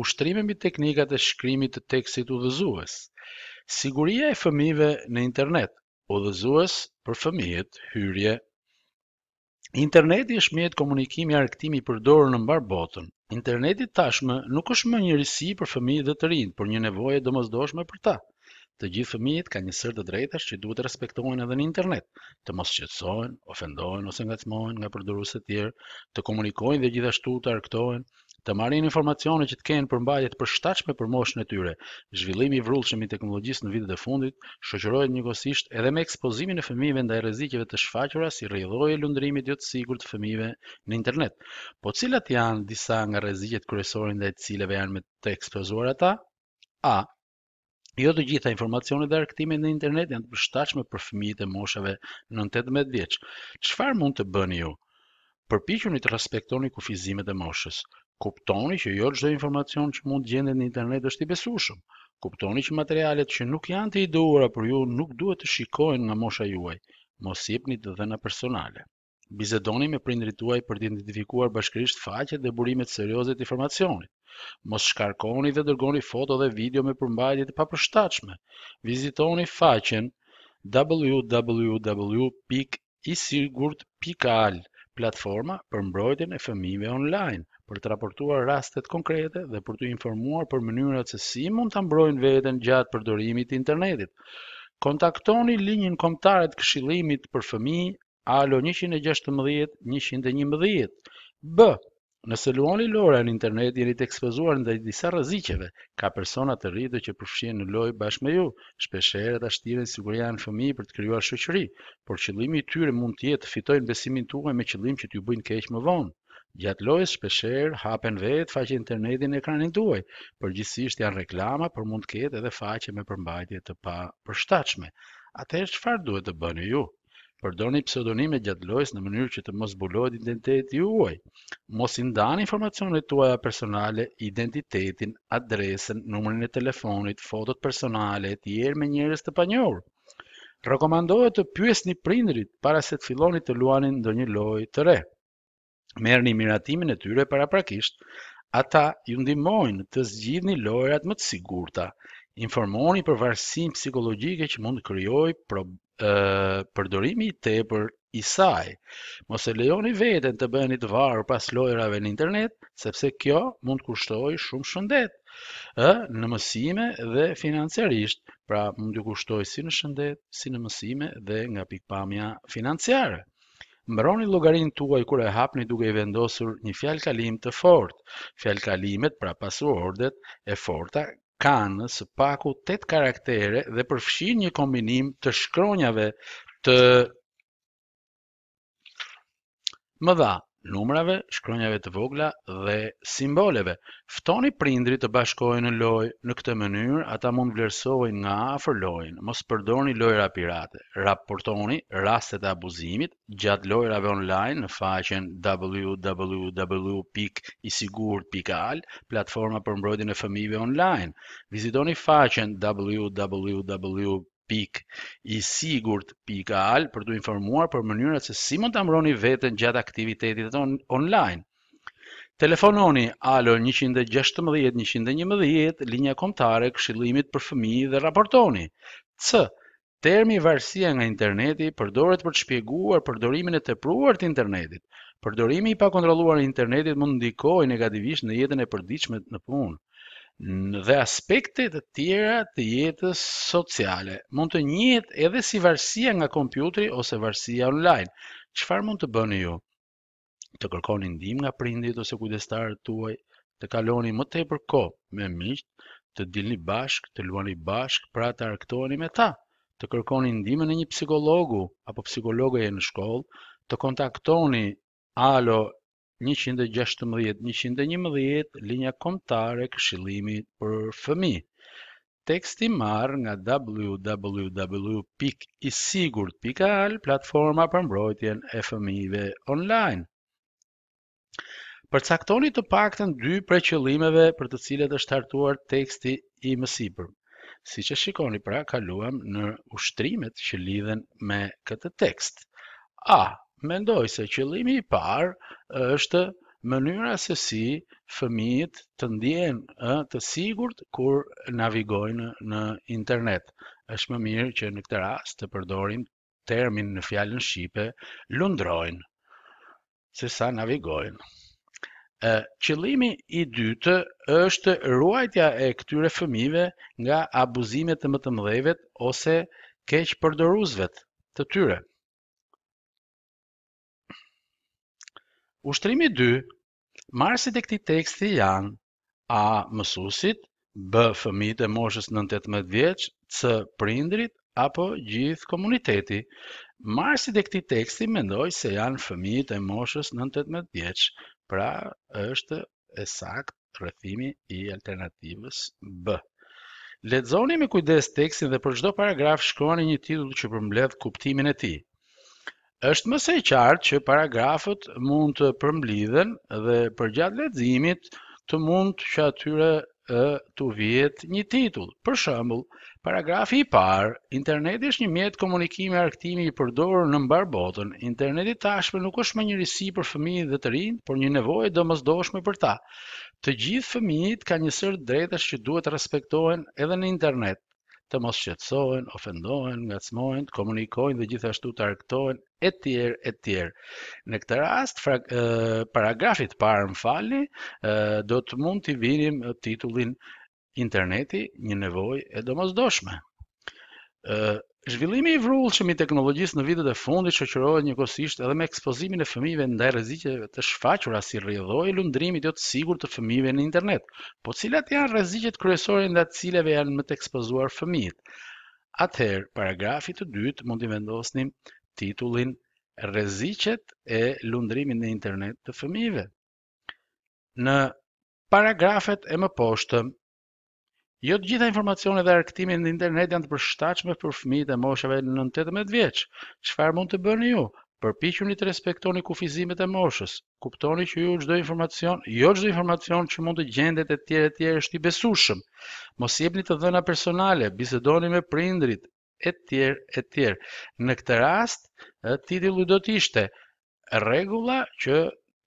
Ushtrime mbi teknikat e shkrimit të tekstit udhëzues. Siguria e fëmijëve në internet. Udhëzues për fëmijët. Hyrje. Interneti është mjet komunikimi arktimi i përdorur në mbar botën. Interneti tashmë nuk është më një risi për fëmijët dhe të rinjt, por një nevojë domosdoshme për ta. Të gjithë fëmijët kanë një sërë të drejtash që duhet respektohen edhe në internet, të mos qetësohen, ofendohen ose ngacmohen nga përdorues të tjerë, të komunikojnë dhe gjithashtu të arktohen të marrin informacione që të kenë për mbajtje të përshtatshme për moshën e tyre. Zhvillimi i vrullshëm i teknologjisë në vitet e fundit shoqërohet njëkohësisht edhe me ekspozimin e fëmijëve ndaj rrezikeve të shfaqura si rrjedhoi lundrimi jo të sigurt të fëmijëve në internet. Po cilat janë disa nga rreziqet kryesore ndaj të cilëve janë me të ekspozuar ata? A. Jo të gjitha informacionet dhe arkëtimet në internet janë të përshtatshme për fëmijët e moshave 9-18 vjeç. Çfarë mund të bëni ju? Përpiqeni të respektoni kufizimet e moshës kuptoni që jo çdo informacion që mund të gjendet në internet është i besueshëm. Kuptoni që materialet që nuk janë të iduara për ju nuk duhet të shikohen nga mosha juaj. Mos i jepni të dhëna personale. Bizedoni me prindrit tuaj për të identifikuar bashkërisht faqet dhe burimet serioze të informacionit. Mos shkarkoni dhe dërgoni foto dhe video me përmbajtje të papërshtatshme. Vizitoni faqen www.isigurt.al, platforma për mbrojtjen e fëmijëve online për të raportuar rastet konkrete dhe për të informuar për mënyrat se si mund të mbrojnë veten gjatë përdorimit të internetit. Kontaktoni linjën kombëtare të Këshillimit për Fëmijë alo 116 111. B. Nëse luani lojë në internet jeni të ekspozuar ndaj disa rreziqeve, Ka persona të rritur që përfshihen në lojë bashkë me ju. Shpesh herë ata shtiren siguria në fëmijë për të krijuar shoqëri, por qëllimi i tyre mund të jetë fitojnë besimin tuaj me qëllim që t'ju bëjnë keq më vonë. Gjatë lojës shpesher hapen vetë faqe internetin e ekranin tuaj, përgjithsisht janë reklama, për mund të ketë edhe faqe me përmbajtje të pa përshtatshme. Atëherë çfarë duhet të bëni ju? Përdorni pseudonime gjatë lojës në mënyrë që të mos zbulohet identiteti juaj. Mos i ndani informacionet tuaja personale, identitetin, adresën, numrin e telefonit, fotot personale e tjerë me njerëz të panjohur. Rekomandohet të pyesni prindrit para se të filloni të luani ndonjë lojë të re merrni miratimin e tyre paraprakisht, ata ju ndihmojnë të zgjidhni lojrat më të sigurta. Informoni për varësinë psikologjike që mund të krijojë për, përdorimi i tepër i saj. Mos e lejoni veten të bëheni të varur pas lojrave në internet, sepse kjo mund të kushtojë shumë shëndet, ë, në mësime dhe financiarisht. Pra, mund të kushtojë si në shëndet, si në mësime dhe nga pikpamja financiare. Mbroni llogarinë tuaj kur e hapni duke i vendosur një fjalë kalim të fortë. Fjalë kalimet pra passwordet e forta kanë së paku 8 karaktere dhe përfshin një kombinim të shkronjave të mëdha numrave, shkronjave të vogla dhe simboleve. Ftoni prindri të bashkojnë në loj, në këtë mënyrë ata mund vlerësojnë nga afër lojnë, mos përdorni lojra pirate, raportoni rastet e abuzimit gjatë lojrave online në faqen www.isigur.al, platforma për mbrojtjen e fëmijëve online. Vizitoni faqen www pik i sigurt pik al për të informuar për mënyrat se si mund ta mbroni veten gjatë aktivitetit të on online. Telefononi alo 116 111 linja kombëtare këshillimit për fëmijë dhe raportoni. C. Termi varësia nga interneti përdoret për të shpjeguar përdorimin e tepruar të internetit. Përdorimi i pakontrolluar i internetit mund të ndikojë negativisht në jetën e përditshme në punë dhe aspekte të tjera të jetës sociale. Mund të njihet edhe si varësia nga kompjuteri ose varësia online. Çfarë mund të bëni ju? Të kërkoni ndihmë nga prindit ose kujdestarët tuaj, të kaloni më tepër kohë me miqt, të dilni bashk, të luani bashk, pra të argëtoheni me ta. Të kërkoni ndihmën në e një psikologu apo psikologe në shkollë, të kontaktoni Alo 116-111, linja komtare këshilimit për fëmi. Teksti marë nga www.isigurt.al, platforma për mbrojtjen e fëmive online. Përcaktoni të pakten dy preqëllimeve për të cilet është hartuar teksti i mësipërm. Si që shikoni pra, kaluam në ushtrimet që lidhen me këtë tekst. A. Mendoj se qëllimi i parë është mënyra se si fëmijët të ndjenë ë të sigurt kur navigojnë në internet. Është më mirë që në këtë rast të përdorim termin në fjalën shqipe lundrojnë se sa navigojnë. Ë qëllimi i dytë është ruajtja e këtyre fëmijëve nga abuzimet e më të mëdha ose keqpërdoruesve të tyre. Ushtrimi 2, marsit e këti teksti janë A. Mësusit, B. Fëmite e moshës 19 vjeq, C. Prindrit, apo gjithë komuniteti. Marsit e këti teksti mendoj se janë Fëmite e moshës 19 vjeq, pra është e sakt rëthimi i alternativës B. Ledzoni me kujdes tekstin dhe për çdo paragraf shkruani një titull që përmbledh kuptimin e tij është më së qartë që paragrafët mund të përmblidhen dhe gjatë leximit të mund që atyre të vjetë një titull. Për shëmbull, paragrafi i parë, interneti është një mjetë komunikimi e arktimi i përdorë në mbar botën. Interneti tashme nuk është më një risi për fëmi dhe të rinë, por një nevojë dhe mëzdoshme për ta. Të gjithë fëmijit ka një sërë drejtës që duhet respektohen edhe në internet të mos shqetsohen, ofendohen, nga cmojnë, të komunikojnë dhe gjithashtu të arktojnë, e tjerë, e tjerë. Në këtë rast, paragrafit parë më fali, do të mund të vinim titullin interneti një nevoj e do mos doshme. Zhvillimi i vrullshëm i teknologjisë në vitet e fundit shoqërohet njëkohësisht edhe me ekspozimin e fëmijëve ndaj rrezikeve të shfaqura si rrjedhoi lundrimit jo të sigurt të fëmijëve në internet. Po cilat janë rreziqet kryesore ndaj të cileve janë më të ekspozuar fëmijët? Atëherë, paragrafi i dytë mund të vendosnim titullin Rreziqet e lundrimit në internet të fëmijëve. Në paragrafet e më poshtëm Jo të gjitha informacionet dhe arkëtimin në internet janë të përshtatshme për fëmijët e moshave në 18 vjeç. Çfarë mund të bëni ju? Përpiquni të respektoni kufizimet e moshës. Kuptoni që ju çdo informacion, jo çdo informacion që mund të gjendet etj etj është i besueshëm. Mos jepni të dhëna personale, bisedoni me prindrit etj etj. Në këtë rast, titulli do të ishte rregulla që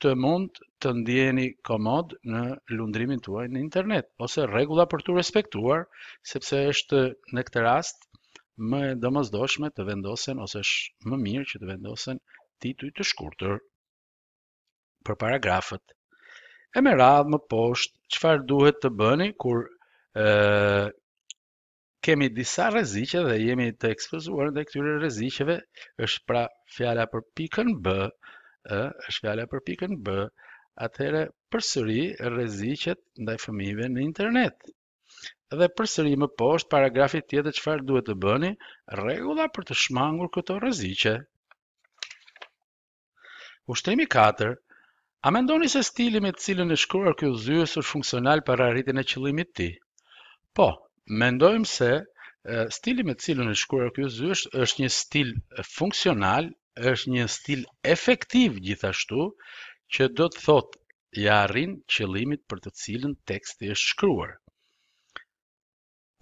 të mund të ndjeni komod në lundrimin tuaj në internet, ose regula për të respektuar, sepse është në këtë rast më dëmëzdoshme të vendosen, ose është më mirë që të vendosen tituj të shkurtër për paragrafët. E me radhë më poshtë, qëfar duhet të bëni kur kemi disa rezicje dhe jemi të ekspozuar dhe këtyre rezicjeve, është pra fjala për pikën bë, ë është fjala për pikën B, atëherë përsëri rreziqet ndaj fëmijëve në internet. Dhe përsëri më poshtë paragrafi tjetër çfarë duhet të bëni? Rregulla për të shmangur këto rreziqe. Ushtrimi 4. A mendoni se stili me të cilën e shkruar ky zyës është funksional për arritjen e qëllimit të tij? Po, mendojmë se stili me të cilën e shkruar ky zyës është një stil funksional është një stil efektiv gjithashtu që do të thotë i arrin qëllimit për të cilën teksti është shkruar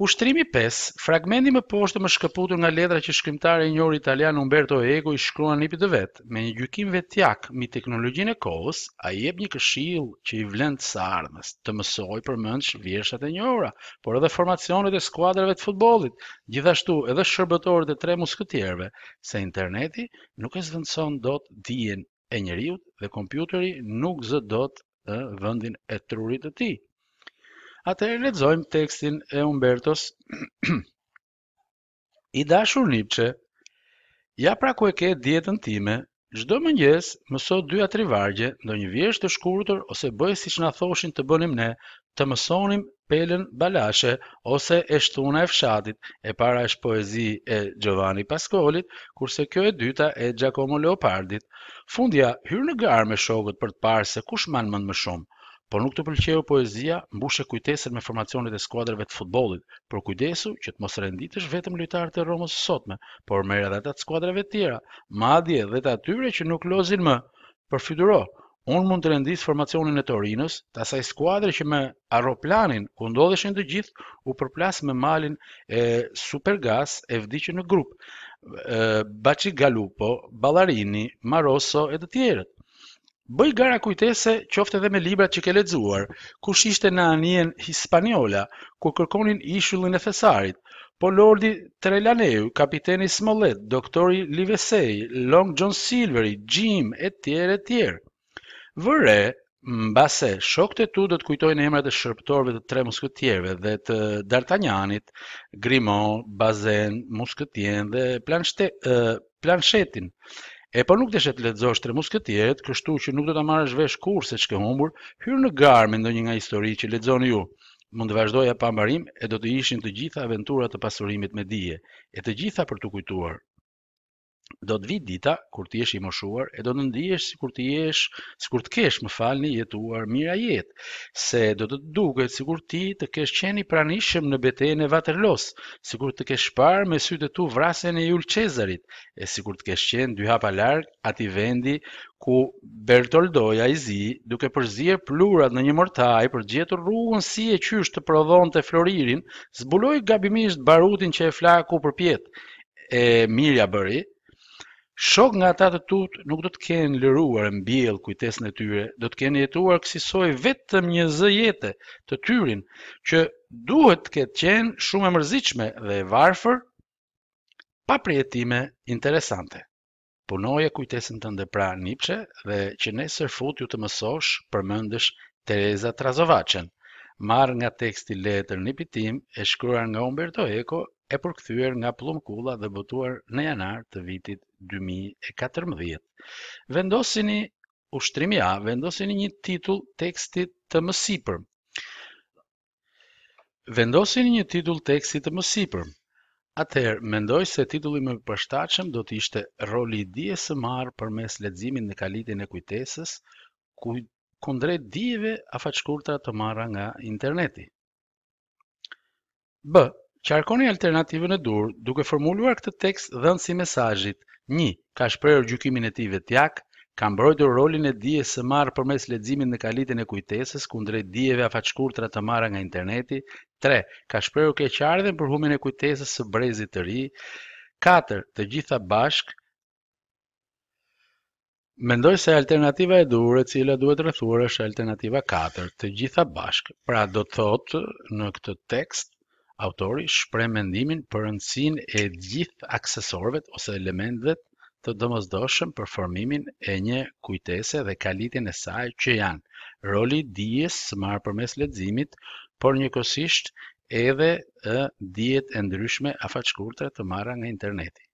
Ushtrimi 5, fragmenti më poshtë më shkëputur nga letra që shkrimtari i njohur italian Umberto Eco i shkruan nipit të vet, me një gjykim vetjak mbi teknologjinë e kohës, ai jep një këshill që i vlen të sa ardhmës, të mësoj përmendsh vjeshtat e njohura, por edhe formacionet e skuadrave të futbollit, gjithashtu edhe shërbëtorët e tre musketierëve, se interneti nuk e zvendëson dot dijen e njeriu dhe kompjuteri nuk zë dot vendin e trurit të tij. Ate e redzojmë tekstin e Umbertos. I dashur një që, ja pra ku e ke dietën time, gjdo më njësë mësot dy atri vargje, do një vjeshtë të shkurëtër, ose bëjë si që në thoshin të bënim ne, të mësonim pelën balashe, ose e shtuna e fshatit, e para është poezi e Gjovani Paskolit, kurse kjo e dyta e Gjakomo Leopardit. Fundja, hyrë në garë me shokët për të parë se kush manë mëndë më shumë por nuk të pëlqeu poezia, mbushë kujtesën me formacionet e skuadrave të futbollit, për kujdesu që të mos renditësh vetëm lojtarët e Romës sotme, por merr edhe ata të skuadrave të tjera, madje edhe të atyre që nuk lozin më. Përfituro, unë mund të rendis formacionin e Torinës, të asaj skuadre që me aeroplanin, ku ndodheshin të gjithë, u përplas me malin e Supergas e vdiqën në grup, Baci Galupo, Ballarini, Maroso e të tjerët. Bëj gara kujtese qofte dhe me libra që ke lexuar, kush ishte në anien Hispaniola, ku kërkonin ishullin e thesarit, po Lordi Trelaneu, kapiteni Smollett, doktori Livesey, Long John Silveri, Jim, e tjere, e tjere. Vëre, mbase, shokët e tu do të kujtojnë emrat e shërptorve të tre muskëtjerve dhe të D'Artagnanit, Grimo, Bazen, Muskëtjen dhe planshte, E po nuk deshet të lexosh tre musketierët, kështu që nuk do ta marrësh vesh kurse se ç'ke humbur, hyr në gar me ndonjë nga histori që lexoni ju. Mund të vazhdoja pa mbarim e do të ishin të gjitha aventurat të pasurimit me dije, e të gjitha për të kujtuar do të vi dita kur ti jesh i moshuar e do të ndihesh sikur ti jesh sikur të kesh më falni jetuar mira jetë se do të duket sikur ti të kesh qenë i pranishëm në betejën e Waterloos sikur të kesh parë me sytë tu vrasjen e Jul Cezarit e sikur të kesh qenë dy hapa larg atij vendi ku Bertoldoja i zi duke përzier plurat në një mortaj për gjetur rrugën si e qysh të prodhon të floririn, zbuloj gabimisht barutin që e flaku për pjetë. E mirja bëri, Shok nga ata të tut nuk do të kenë lëruar mbjell kujtesën e tyre, do të kenë jetuar kësisoj vetëm një zë jetë të tyrin që duhet të ketë qenë shumë e mërzitshme dhe e varfër pa prietime interesante. Punoje kujtesën tënde pra Nietzsche dhe që nesër ju të mësosh përmendësh Tereza Trazovacen marrë nga teksti letër një pitim e shkruar nga Umberto Eco e përkthyer nga Plumkulla dhe botuar në janar të vitit 2014. Vendosini ushtrimi A, vendosini një titull tekstit të mësipërm. Vendosini një titull tekstit të mësipërm. Atëherë, mendoj se titulli më përshtatshëm do të ishte roli i dijes së marrë përmes leximit në kalitin e kujtesës, kundrejt dijeve afatshkurtra të marra nga interneti. B. Qarkoni alternativën e dur duke formuluar këtë tekst dhënë si mesajit 1. Ka shprejër gjukimin e tive vetjak, ka mbrojtur rolin e dije së marrë për mes ledzimin në kalitin e kujtesës kundrejt dijeve afatshkurtra të marra nga interneti 3. Ka shprejër keqardhen për humin e kujtesës së brezit të ri 4. Të gjitha bashkë Mendoj se alternativa e dur e cila duhet rrethuar është alternativa 4, të gjitha bashkë. Pra do të thotë në këtë tekst autori shpreh mendimin për rëndësinë e gjithë aksesorëve ose elementëve të domosdoshëm për formimin e një kujtese dhe kalitin e saj që janë roli dijes së marrë përmes leximit, por njëkohësisht edhe dijet e ndryshme afatshkurtra të marra nga interneti.